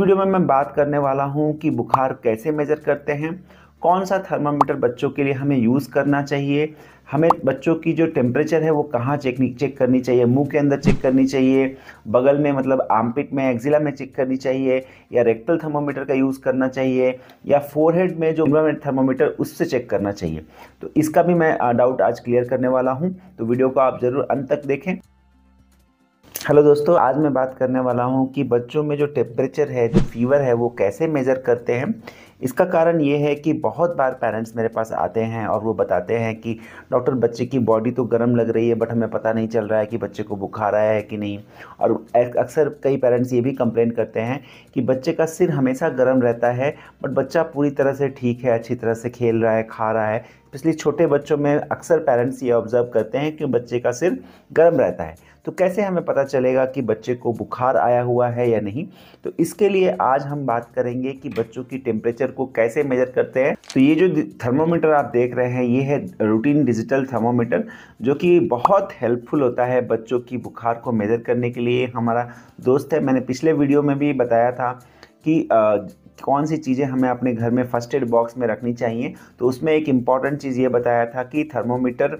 video में मैं बात करने वाला हूँ कि बुखार कैसे मेज़र करते हैं कौन सा थर्मामीटर बच्चों के लिए हमें यूज़ करना चाहिए हमें बच्चों की जो टेम्परेचर है वो कहाँ चेक चेक करनी चाहिए मुंह के अंदर चेक करनी चाहिए बगल में मतलब आमपिट में एक्जिला में चेक करनी चाहिए या रेक्टल थर्मोमीटर का यूज़ करना चाहिए या फोरहेड में जो थर्मोमीटर उससे चेक करना चाहिए तो इसका भी मैं डाउट आज क्लियर करने वाला हूँ तो वीडियो को आप ज़रूर अंत तक देखें हेलो दोस्तों आज मैं बात करने वाला हूँ कि बच्चों में जो टेम्परेचर है जो फीवर है वो कैसे मेज़र करते हैं इसका कारण ये है कि बहुत बार पेरेंट्स मेरे पास आते हैं और वो बताते हैं कि डॉक्टर बच्चे की बॉडी तो गर्म लग रही है बट हमें पता नहीं चल रहा है कि बच्चे को बुखार आया है कि नहीं और अक्सर कई पेरेंट्स ये भी कंप्लेन करते हैं कि बच्चे का सिर हमेशा गर्म रहता है बट बच्चा पूरी तरह से ठीक है अच्छी तरह से खेल रहा है खा रहा है इसलिए छोटे बच्चों में अक्सर पेरेंट्स ये ऑब्जर्व करते हैं कि बच्चे का सिर गर्म रहता है तो कैसे हमें पता चलेगा कि बच्चे को बुखार आया हुआ है या नहीं तो इसके लिए आज हम बात करेंगे कि बच्चों की टेम्परेचर को कैसे मेजर करते हैं तो ये जो थर्मोमीटर आप देख रहे हैं ये है रूटीन डिजिटल थर्मोमीटर जो कि बहुत हेल्पफुल होता है बच्चों की बुखार को मेजर करने के लिए हमारा दोस्त है मैंने पिछले वीडियो में भी बताया था कि कौन सी चीज़ें हमें अपने घर में फर्स्ट एड बॉक्स में रखनी चाहिए तो उसमें एक इम्पॉर्टेंट चीज़ ये बताया था कि थर्मोमीटर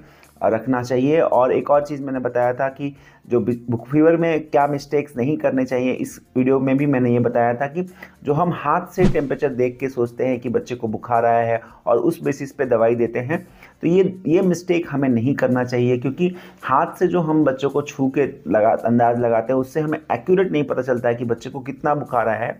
रखना चाहिए और एक और चीज़ मैंने बताया था कि जो बुक फीवर में क्या मिस्टेक्स नहीं करने चाहिए इस वीडियो में भी मैंने ये बताया था कि जो हम हाथ से टेम्परेचर देख के सोचते हैं कि बच्चे को बुखार आया है और उस बेसिस पे दवाई देते हैं तो ये ये मिस्टेक हमें नहीं करना चाहिए क्योंकि हाथ से जो हम बच्चों को छू के लगा अंदाज लगाते हैं उससे हमें एक्यूरेट नहीं पता चलता है कि बच्चे को कितना बुखार आया है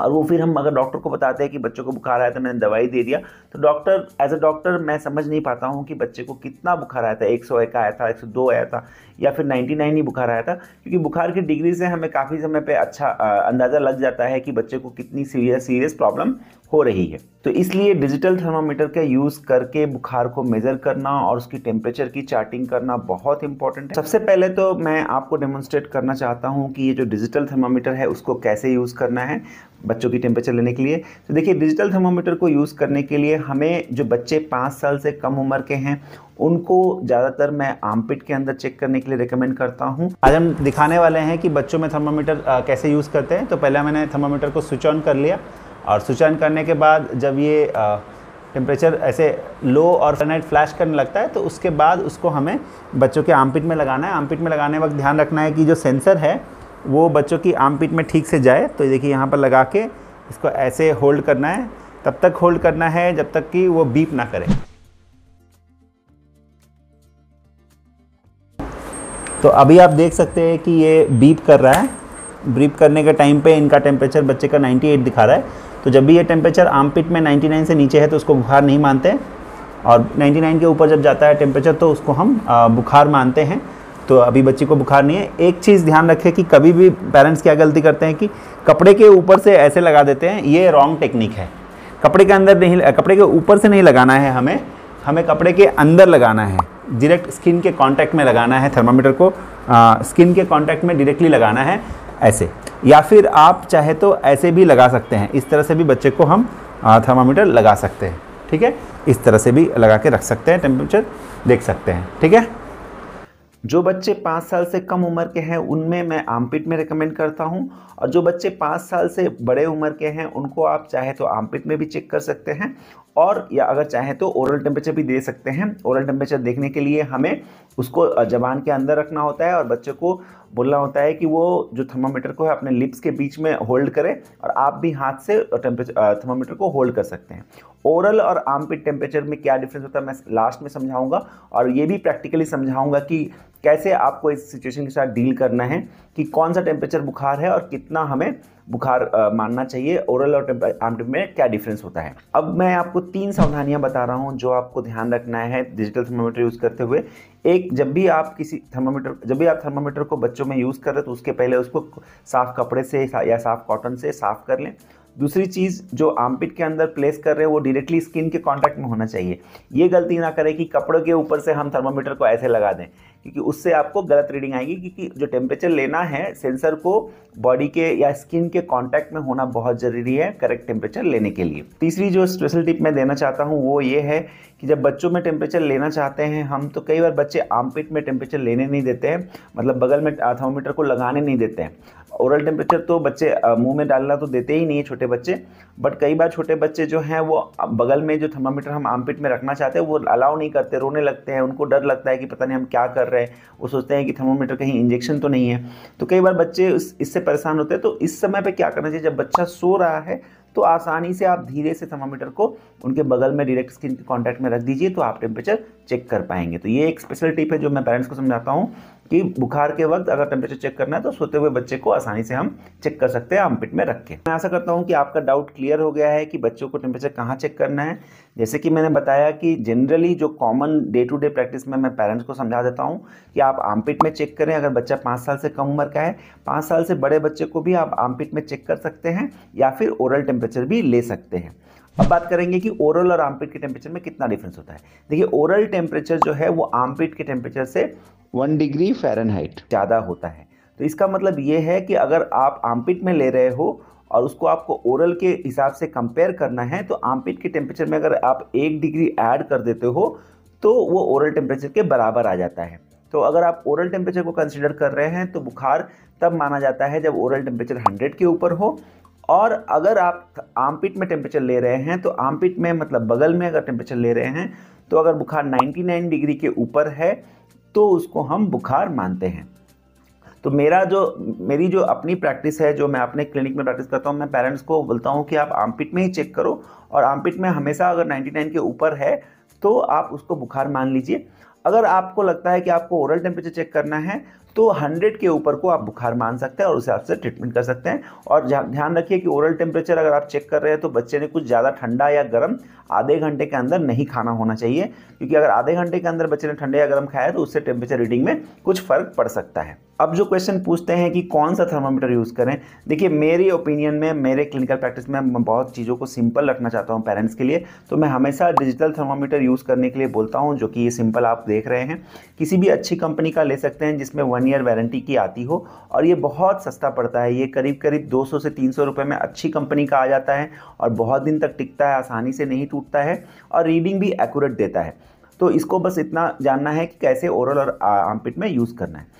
और वो फिर हम अगर डॉक्टर को बताते हैं कि बच्चों को बुखार आया था मैंने दवाई दे दिया तो डॉक्टर एज अ डॉक्टर मैं समझ नहीं पाता हूँ कि बच्चे को कितना बुखार आया था एक सौ एक आया था एक सौ दो आया था या फिर नाइन्टी नाइन ही बुखार आया था क्योंकि बुखार की डिग्री से हमें काफ़ी समय पर अच्छा अंदाज़ा लग जाता है कि बच्चे को कितनी सीरियस सीरियस प्रॉब्लम हो रही है तो इसलिए डिजिटल थर्मामीटर का यूज़ करके बुखार को मेज़र करना और उसकी टेम्परेचर की चार्टिंग करना बहुत इंपॉर्टेंट है सबसे पहले तो मैं आपको डेमोन्स्ट्रेट करना चाहता हूँ कि ये जो डिजिटल थर्मामीटर है उसको कैसे यूज़ करना है बच्चों की टेम्परेचर लेने के लिए तो देखिए डिजिटल थर्मोमीटर को यूज़ करने के लिए हमें जो बच्चे पाँच साल से कम उम्र के हैं उनको ज़्यादातर मैं आमपिट के अंदर चेक करने के लिए रिकमेंड करता हूँ आज हम दिखाने वाले हैं कि बच्चों में थर्मोमीटर कैसे यूज़ करते हैं तो पहले मैंने थर्मोमीटर को स्विच ऑन कर लिया और स्विच ऑन करने के बाद जब ये टेम्परेचर ऐसे लो और फरनाइट फ्लैश करने लगता है तो उसके बाद उसको हमें बच्चों के आमपिट में लगाना है आमपिट में लगाने वक्त ध्यान रखना है कि जो सेंसर है वो बच्चों की आम में ठीक से जाए तो देखिए यहाँ पर लगा के इसको ऐसे होल्ड करना है तब तक होल्ड करना है जब तक कि वो बीप ना करें तो अभी आप देख सकते हैं कि ये बीप कर रहा है बीप करने के टाइम पे इनका टेम्परेचर बच्चे का 98 दिखा रहा है तो जब भी ये टेम्परेचर आमपिट में 99 से नीचे है तो उसको बुखार नहीं मानते और 99 के ऊपर जब जाता है टेम्परेचर तो उसको हम बुखार मानते हैं तो अभी बच्चे को बुखार नहीं है एक चीज़ ध्यान रखें कि कभी भी पेरेंट्स क्या गलती करते हैं कि कपड़े के ऊपर से ऐसे लगा देते हैं ये रॉन्ग टेक्निक है कपड़े के अंदर नहीं कपड़े के ऊपर से नहीं लगाना है हमें हमें कपड़े के अंदर लगाना है डायरेक्ट स्किन के कांटेक्ट में लगाना है थर्मामीटर को आ, स्किन के कांटेक्ट में डायरेक्टली लगाना है ऐसे या फिर आप चाहे तो ऐसे भी लगा सकते हैं इस तरह से भी बच्चे को हम थर्मामीटर लगा सकते हैं ठीक है इस तरह से भी लगा के रख सकते हैं टेम्परेचर देख सकते हैं ठीक है जो बच्चे पाँच साल से कम उम्र के हैं उनमें मैं आमपिट में रिकमेंड करता हूं और जो बच्चे पाँच साल से बड़े उम्र के हैं उनको आप चाहे तो आमपिट में भी चेक कर सकते हैं और या अगर चाहे तो ओरल टेम्परेचर भी दे सकते हैं ओरल टेम्परेचर देखने के लिए हमें उसको जबान के अंदर रखना होता है और बच्चे को बोलना होता है कि वो जो थर्मामीटर को है अपने लिप्स के बीच में होल्ड करें और आप भी हाथ से टेम्परेचर थर्मामीटर को होल्ड कर सकते हैं ओरल और आमपिट टेम्परेचर में क्या डिफरेंस होता है मैं लास्ट में समझाऊंगा और ये भी प्रैक्टिकली समझाऊंगा कि कैसे आपको इस सिचुएशन के साथ डील करना है कि कौन सा टेम्परेचर बुखार है और कितना हमें बुखार मानना चाहिए ओरल और आर्म में क्या डिफरेंस होता है अब मैं आपको तीन सावधानियां बता रहा हूं जो आपको ध्यान रखना है डिजिटल थर्मामीटर यूज़ करते हुए एक जब भी आप किसी थर्मामीटर जब भी आप थर्मामीटर को बच्चों में यूज़ कर रहे तो उसके पहले उसको साफ़ कपड़े से या साफ़ कॉटन से साफ़ कर लें दूसरी चीज़ जो आमपिट के अंदर प्लेस कर रहे हैं वो डायरेक्टली स्किन के कांटेक्ट में होना चाहिए ये गलती ना करें कि कपड़ों के ऊपर से हम थर्मामीटर को ऐसे लगा दें क्योंकि उससे आपको गलत रीडिंग आएगी क्योंकि जो टेम्परेचर लेना है सेंसर को बॉडी के या स्किन के कांटेक्ट में होना बहुत ज़रूरी है करेक्ट टेम्परेचर लेने के लिए तीसरी जो स्पेशल टिप मैं देना चाहता हूँ वो ये है कि जब बच्चों में टेम्परेचर लेना चाहते हैं हम तो कई बार बच्चे आमपिट में टेम्परेचर लेने नहीं देते हैं मतलब बगल में थर्मोमीटर को लगाने नहीं देते हैं ओरल टेम्परेचर तो बच्चे मुंह में डालना तो देते ही नहीं है छोटे बच्चे बट कई बार छोटे बच्चे जो हैं वो बगल में जो थर्मामीटर हम आमपिट में रखना चाहते हैं वो अलाउ नहीं करते रोने लगते हैं उनको डर लगता है कि पता नहीं हम क्या कर रहे हैं वो सोचते हैं कि थर्मामीटर कहीं इंजेक्शन तो नहीं है तो कई बार बच्चे इससे परेशान होते हैं तो इस समय पर क्या करना चाहिए जब बच्चा सो रहा है तो आसानी से आप धीरे से थर्मामीटर को उनके बगल में डायरेक्ट स्किन के कांटेक्ट में रख दीजिए तो आप टेम्परेचर चेक कर पाएंगे तो ये एक स्पेशल टिप है जो मैं पेरेंट्स को समझाता हूँ कि बुखार के वक्त अगर टेम्परेचर चेक करना है तो सोते हुए बच्चे को आसानी से हम चेक कर सकते हैं आमपिट में रख के मैं आशा करता हूँ कि आपका डाउट क्लियर हो गया है कि बच्चों को टेम्परेचर कहाँ चेक करना है जैसे कि मैंने बताया कि जनरली जो common day to day practice में मैं पेरेंट्स को समझा देता हूँ कि आप आमपिट में चेक करें अगर बच्चा पाँच साल से कम उम्र का है पाँच साल से बड़े बच्चे को भी आप आमपिट में चेक कर सकते हैं या फिर ओरल टेम्परेचर भी ले सकते हैं अब बात करेंगे कि ओरल और आमपिट के टेम्परेचर में कितना डिफरेंस होता है देखिए ओरल टेम्परेचर जो है वो आमपिट के टेम्परेचर से वन डिग्री फेरनहाइट ज़्यादा होता है तो इसका मतलब ये है कि अगर आप आमपिट में ले रहे हो और उसको आपको ओरल के हिसाब से कंपेयर करना है तो आमपिट के टेम्परेचर में अगर आप एक डिग्री ऐड कर देते हो तो वो ओरल टेम्परेचर के बराबर आ जाता है तो अगर आप ओरल टेम्परेचर को कंसिडर कर रहे हैं तो बुखार तब माना जाता है जब ओरल टेम्परेचर 100 के ऊपर हो और अगर आप आमपिट में टेम्परेचर ले रहे हैं तो आमपिट में मतलब बगल में अगर टेम्परेचर ले रहे हैं तो अगर बुखार 99 डिग्री के ऊपर है तो उसको हम बुखार मानते हैं तो मेरा जो मेरी जो अपनी प्रैक्टिस है जो मैं अपने क्लिनिक में प्रैक्टिस करता हूँ मैं पेरेंट्स को बोलता हूँ कि आप आमपिट में ही चेक करो और आमपिट में हमेशा अगर 99 के ऊपर है तो आप उसको बुखार मान लीजिए अगर आपको लगता है कि आपको ओरल टेम्परेचर चेक करना है तो हंड्रेड के ऊपर को आप बुखार मान सकते हैं और उस हिसाब से ट्रीटमेंट कर सकते हैं और ध्यान रखिए कि ओरल टेम्परेचर अगर आप चेक कर रहे हैं तो बच्चे ने कुछ ज़्यादा ठंडा या गर्म आधे घंटे के अंदर नहीं खाना होना चाहिए क्योंकि अगर आधे घंटे के अंदर बच्चे ने ठंडे या गर्म खाया तो उससे टेम्परेचर रीडिंग में कुछ फ़र्क पड़ सकता है अब जो क्वेश्चन पूछते हैं कि कौन सा थर्मामीटर यूज़ करें देखिए मेरी ओपिनियन में मेरे क्लिनिकल प्रैक्टिस में मैं बहुत चीज़ों को सिंपल रखना चाहता हूँ पेरेंट्स के लिए तो मैं हमेशा डिजिटल थर्मामीटर यूज़ करने के लिए बोलता हूँ जो कि ये सिंपल आप देख रहे हैं किसी भी अच्छी कंपनी का ले सकते हैं जिसमें वन ईयर वारंटी की आती हो और ये बहुत सस्ता पड़ता है ये करीब करीब दो से तीन सौ में अच्छी कंपनी का आ जाता है और बहुत दिन तक टिकता है आसानी से नहीं टूटता है और रीडिंग भी एक्यूरेट देता है तो इसको बस इतना जानना है कि कैसे ओरल और आर्मपिट में यूज़ करना है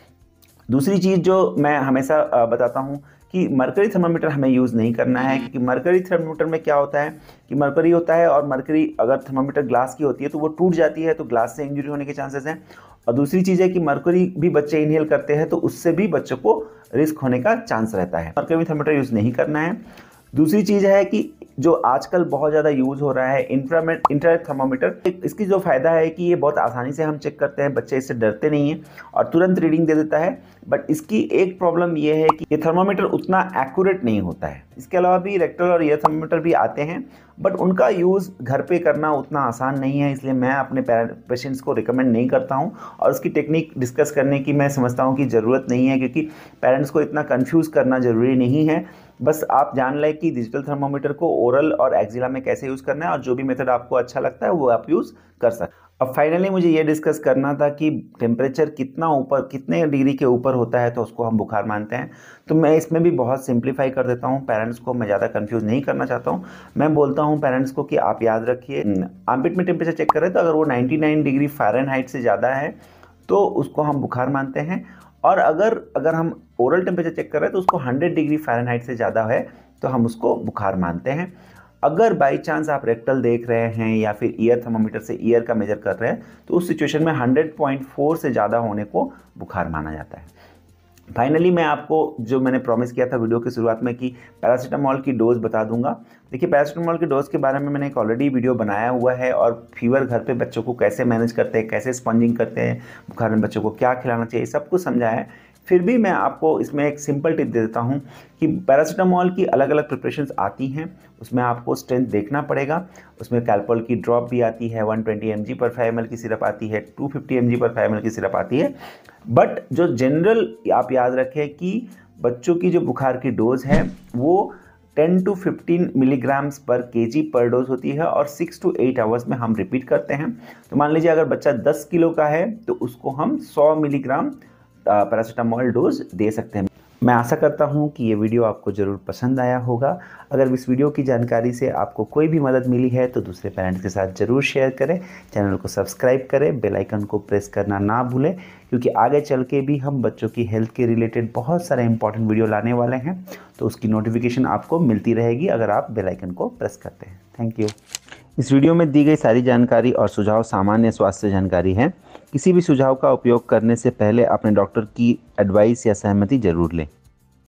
दूसरी चीज़ जो मैं हमेशा बताता हूँ कि मरकरी थर्मामीटर हमें यूज़ नहीं करना है क्योंकि मरकरी थर्मामीटर में क्या होता है कि मरकरी होता है और मरकरी अगर थर्मामीटर ग्लास की होती है तो वो टूट जाती है तो ग्लास से इंजरी होने के चांसेस हैं और दूसरी चीज़ है कि मरकरी भी बच्चे इनहेल करते हैं तो उससे भी बच्चों को रिस्क होने का चांस रहता है मरकरी थर्मामीटर यूज़ नहीं करना है दूसरी चीज़ है कि जो आजकल बहुत ज़्यादा यूज़ हो रहा है इंफ्रामेट इंट्रानेट थर्मामीटर इसकी जो फ़ायदा है कि ये बहुत आसानी से हम चेक करते हैं बच्चे इससे डरते नहीं हैं और तुरंत रीडिंग दे देता है बट इसकी एक प्रॉब्लम ये है कि ये थर्मामीटर उतना एक्यूरेट नहीं होता है इसके अलावा भी रेक्टल और ईयर थर्मोमीटर भी आते हैं बट उनका यूज़ घर पे करना उतना आसान नहीं है इसलिए मैं अपने पेशेंट्स को रिकमेंड नहीं करता हूँ और उसकी टेक्निक डिस्कस करने की मैं समझता हूँ कि ज़रूरत नहीं है क्योंकि पेरेंट्स को इतना कन्फ्यूज़ करना ज़रूरी नहीं है बस आप जान लें कि डिजिटल थर्मोमीटर को ओरल और एक्जिला में कैसे यूज़ करना है और जो भी मेथड आपको अच्छा लगता है वो आप यूज़ कर सकते हैं अब फाइनली मुझे ये डिस्कस करना था कि टेम्परेचर कितना ऊपर कितने डिग्री के ऊपर होता है तो उसको हम बुखार मानते हैं तो मैं इसमें भी बहुत सिंप्लीफाई कर देता हूँ पेरेंट्स को मैं ज़्यादा कंफ्यूज नहीं करना चाहता हूँ मैं बोलता हूँ पेरेंट्स को कि आप याद रखिए आमपिट में टेम्परेचर चेक करें तो अगर वो नाइन्टी डिग्री फ़ारेनहाइट से ज़्यादा है तो उसको हम बुखार मानते हैं और अगर अगर हम ओरल टेम्परेचर चेक करें तो उसको हंड्रेड डिग्री फ़ारेनहाइट से ज़्यादा है तो हम उसको बुखार मानते हैं अगर बाई चांस आप रेक्टल देख रहे हैं या फिर ईयर थर्मोमीटर से ईयर का मेजर कर रहे हैं तो उस सिचुएशन में 100.4 से ज़्यादा होने को बुखार माना जाता है फाइनली मैं आपको जो मैंने प्रॉमिस किया था वीडियो की शुरुआत में कि पैरासीटामॉल की डोज़ बता दूंगा देखिए पैरासीटामॉल की डोज़ के बारे में मैंने एक ऑलरेडी वीडियो बनाया हुआ है और फीवर घर पे बच्चों को कैसे मैनेज करते हैं कैसे स्पंजिंग करते हैं बुखार में बच्चों को क्या खिलाना चाहिए सब कुछ समझाया है फिर भी मैं आपको इसमें एक सिंपल टिप दे देता हूँ कि पैरासीटामॉल की अलग अलग प्रिपरेशन आती हैं उसमें आपको स्ट्रेंथ देखना पड़ेगा उसमें कैल्पोल की ड्रॉप भी आती है 120 ट्वेंटी पर फाइव एम की सिरप आती है 250 फिफ्टी पर फाइव एम की सिरप आती है बट जो जनरल आप याद रखें कि बच्चों की जो बुखार की डोज है वो 10 टू 15 मिलीग्राम्स पर के पर डोज होती है और 6 टू 8 आवर्स में हम रिपीट करते हैं तो मान लीजिए अगर बच्चा 10 किलो का है तो उसको हम 100 मिलीग्राम पैरासीटामोल डोज दे सकते हैं मैं आशा करता हूं कि ये वीडियो आपको ज़रूर पसंद आया होगा अगर इस वीडियो की जानकारी से आपको कोई भी मदद मिली है तो दूसरे पेरेंट्स के साथ ज़रूर शेयर करें चैनल को सब्सक्राइब करें बेल आइकन को प्रेस करना ना भूलें क्योंकि आगे चल के भी हम बच्चों की हेल्थ के रिलेटेड बहुत सारे इंपॉर्टेंट वीडियो लाने वाले हैं तो उसकी नोटिफिकेशन आपको मिलती रहेगी अगर आप बेलाइकन को प्रेस करते हैं थैंक यू इस वीडियो में दी गई सारी जानकारी और सुझाव सामान्य स्वास्थ्य जानकारी है किसी भी सुझाव का उपयोग करने से पहले अपने डॉक्टर की एडवाइस या सहमति जरूर लें